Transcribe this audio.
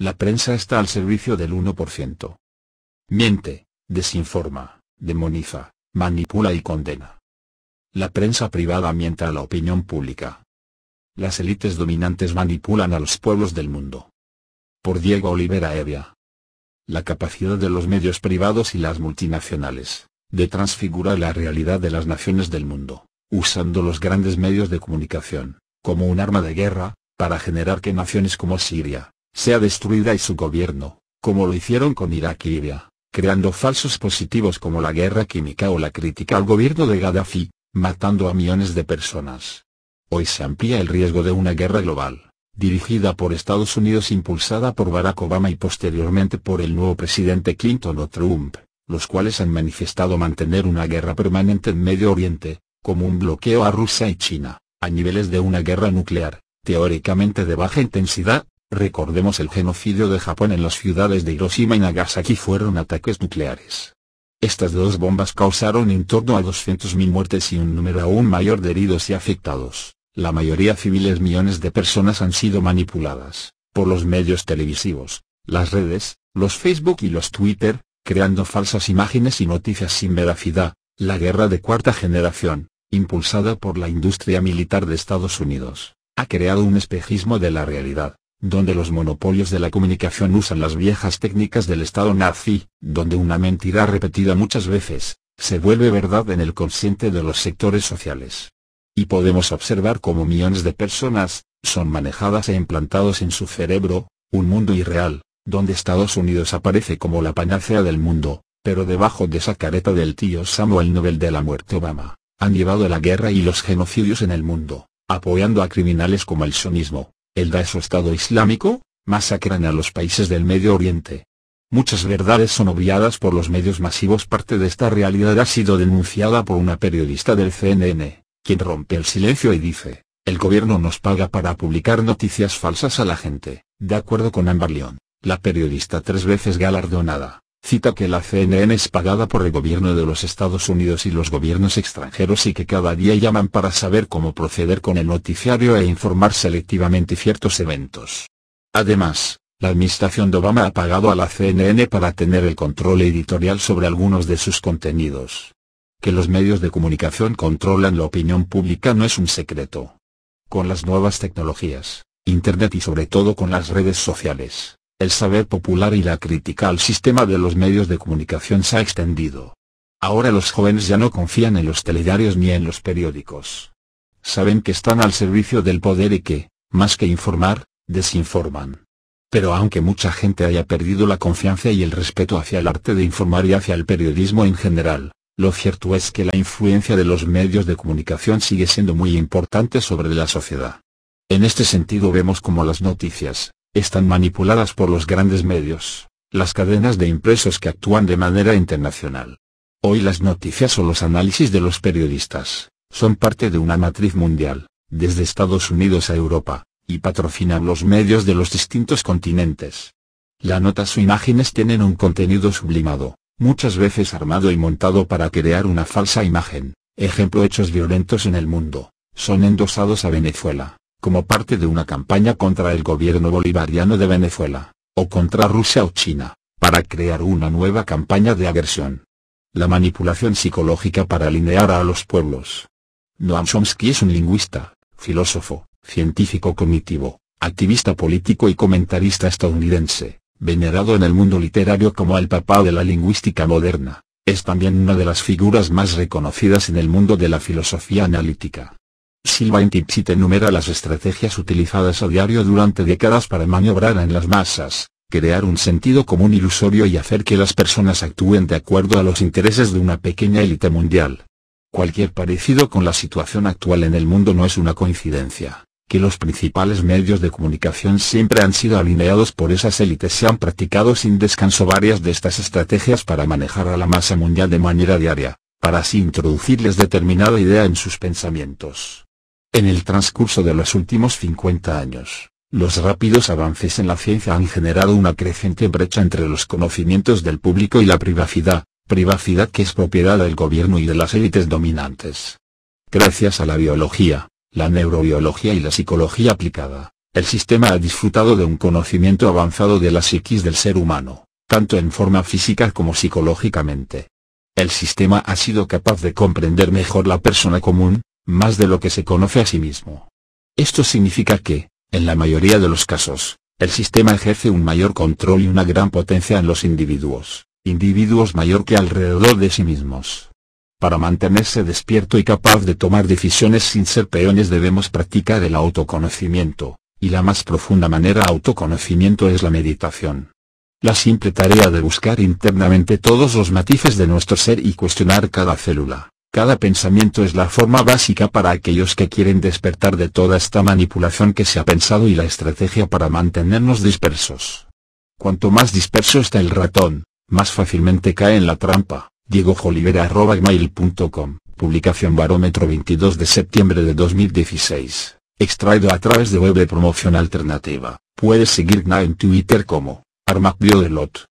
La prensa está al servicio del 1%. Miente, desinforma, demoniza, manipula y condena. La prensa privada miente a la opinión pública. Las élites dominantes manipulan a los pueblos del mundo. Por Diego Olivera Evia. La capacidad de los medios privados y las multinacionales, de transfigurar la realidad de las naciones del mundo, usando los grandes medios de comunicación, como un arma de guerra, para generar que naciones como Siria, sea destruida y su gobierno, como lo hicieron con Irak y Libia, creando falsos positivos como la guerra química o la crítica al gobierno de Gaddafi, matando a millones de personas. Hoy se amplía el riesgo de una guerra global, dirigida por Estados Unidos impulsada por Barack Obama y posteriormente por el nuevo presidente Clinton o Trump, los cuales han manifestado mantener una guerra permanente en Medio Oriente, como un bloqueo a Rusia y China, a niveles de una guerra nuclear, teóricamente de baja intensidad, Recordemos el genocidio de Japón en las ciudades de Hiroshima y Nagasaki fueron ataques nucleares. Estas dos bombas causaron en torno a 200.000 muertes y un número aún mayor de heridos y afectados. La mayoría civiles millones de personas han sido manipuladas, por los medios televisivos, las redes, los Facebook y los Twitter, creando falsas imágenes y noticias sin veracidad, la guerra de cuarta generación, impulsada por la industria militar de Estados Unidos, ha creado un espejismo de la realidad donde los monopolios de la comunicación usan las viejas técnicas del Estado nazi, donde una mentira repetida muchas veces, se vuelve verdad en el consciente de los sectores sociales. Y podemos observar cómo millones de personas, son manejadas e implantados en su cerebro, un mundo irreal, donde Estados Unidos aparece como la panacea del mundo, pero debajo de esa careta del tío Samuel Nobel de la muerte Obama, han llevado la guerra y los genocidios en el mundo, apoyando a criminales como el sionismo, el Daesh o Estado Islámico, masacran a los países del Medio Oriente. Muchas verdades son obviadas por los medios masivos. Parte de esta realidad ha sido denunciada por una periodista del CNN, quien rompe el silencio y dice, el gobierno nos paga para publicar noticias falsas a la gente, de acuerdo con Amber León, la periodista tres veces galardonada. Cita que la CNN es pagada por el gobierno de los Estados Unidos y los gobiernos extranjeros y que cada día llaman para saber cómo proceder con el noticiario e informar selectivamente ciertos eventos. Además, la administración de Obama ha pagado a la CNN para tener el control editorial sobre algunos de sus contenidos. Que los medios de comunicación controlan la opinión pública no es un secreto. Con las nuevas tecnologías, Internet y sobre todo con las redes sociales, el saber popular y la crítica al sistema de los medios de comunicación se ha extendido. Ahora los jóvenes ya no confían en los telediarios ni en los periódicos. Saben que están al servicio del poder y que, más que informar, desinforman. Pero aunque mucha gente haya perdido la confianza y el respeto hacia el arte de informar y hacia el periodismo en general, lo cierto es que la influencia de los medios de comunicación sigue siendo muy importante sobre la sociedad. En este sentido vemos como las noticias, están manipuladas por los grandes medios, las cadenas de impresos que actúan de manera internacional. Hoy las noticias o los análisis de los periodistas, son parte de una matriz mundial, desde Estados Unidos a Europa, y patrocinan los medios de los distintos continentes. La nota o imágenes tienen un contenido sublimado, muchas veces armado y montado para crear una falsa imagen, ejemplo hechos violentos en el mundo, son endosados a Venezuela, como parte de una campaña contra el gobierno bolivariano de Venezuela, o contra Rusia o China, para crear una nueva campaña de agresión. La manipulación psicológica para alinear a los pueblos. Noam Chomsky es un lingüista, filósofo, científico cognitivo, activista político y comentarista estadounidense, venerado en el mundo literario como el papá de la lingüística moderna, es también una de las figuras más reconocidas en el mundo de la filosofía analítica. Silva Intipsit enumera las estrategias utilizadas a diario durante décadas para maniobrar en las masas, crear un sentido común ilusorio y hacer que las personas actúen de acuerdo a los intereses de una pequeña élite mundial. Cualquier parecido con la situación actual en el mundo no es una coincidencia, que los principales medios de comunicación siempre han sido alineados por esas élites se han practicado sin descanso varias de estas estrategias para manejar a la masa mundial de manera diaria, para así introducirles determinada idea en sus pensamientos en el transcurso de los últimos 50 años, los rápidos avances en la ciencia han generado una creciente brecha entre los conocimientos del público y la privacidad, privacidad que es propiedad del gobierno y de las élites dominantes. Gracias a la biología, la neurobiología y la psicología aplicada, el sistema ha disfrutado de un conocimiento avanzado de la psiquis del ser humano, tanto en forma física como psicológicamente. El sistema ha sido capaz de comprender mejor la persona común, más de lo que se conoce a sí mismo. Esto significa que, en la mayoría de los casos, el sistema ejerce un mayor control y una gran potencia en los individuos, individuos mayor que alrededor de sí mismos. Para mantenerse despierto y capaz de tomar decisiones sin ser peones debemos practicar el autoconocimiento, y la más profunda manera autoconocimiento es la meditación. La simple tarea de buscar internamente todos los matices de nuestro ser y cuestionar cada célula, cada pensamiento es la forma básica para aquellos que quieren despertar de toda esta manipulación que se ha pensado y la estrategia para mantenernos dispersos. Cuanto más disperso está el ratón, más fácilmente cae en la trampa. Diego gmail.com, publicación Barómetro 22 de septiembre de 2016, extraído a través de web de promoción alternativa. Puedes seguirme en Twitter como lot